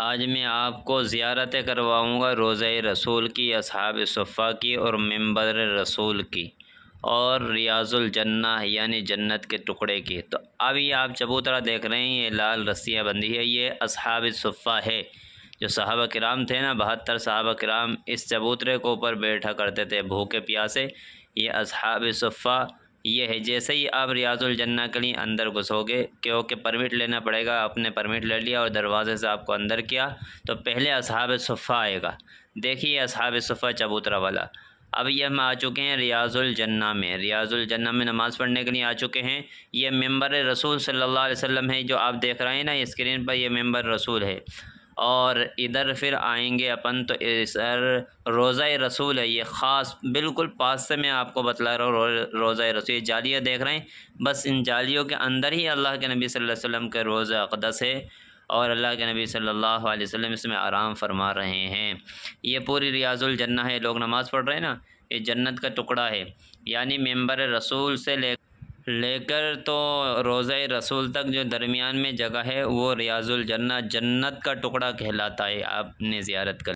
आज मैं आपको ज़्यारत करवाऊँगा रोज़ रसूल की असहाब सफ़ा की और मम्बर रसूल की और रियाजुल जन्ना यानी जन्नत के टुकड़े की तो अभी आप चबूतरा देख रहे हैं ये लाल रस्सियाँ बंदी है ये असहाब सफ़ा है जो सहाबा कराम थे ना बहत्तर सहाबा कराम इस चबूतरे को ऊपर बैठा करते थे भूखे प्यासे ये असहाब सफ़ा ये है जैसे ही आप रियाजुल जन्ना के लिए अंदर घुसोगे क्योंकि परमिट लेना पड़ेगा आपने परमिट ले लिया और दरवाज़े से आपको अंदर किया तो पहले असहाब सफ़ा आएगा देखिए असहाब सफ़ा चबूतरा वाला अब ये हम आ चुके हैं रियाजुल जन्ना में रियाजुल जन्ना में नमाज़ पढ़ने के लिए आ चुके हैं ये मेंबर रसूल सल्लल्लाहु अलैहि वसल्लम है जो आप देख रहे हैं ना स्क्रीन पर ये मेंबर रसूल है और इधर फिर आएंगे अपन तो सर रोज़ा रसूल है ये ख़ास बिल्कुल पास से मैं आपको बतला रहा हूँ रोज़ा रसूल ये जालियाँ देख रहे हैं बस इन जालियों के अंदर ही अल्लाह के नबी सल्लल्लाहु अलैहि वसल्लम के रोज़ा अकदस है और अल्लाह के नबी सल्लल्लाहु अलैहि वसल्लम इसमें आराम फरमा रहे हैं ये पूरी रियाजुल जन्ना है लोग नमाज़ पढ़ रहे हैं ना ये जन्नत का टुकड़ा है यानी मेम्बर रसूल से ले लेकर तो रोज़ा रसूल तक जो दरमियान में जगह है वो रियाजुल जन्नत जन्नत का टुकड़ा कहलाता है आपने ज़्यारत कर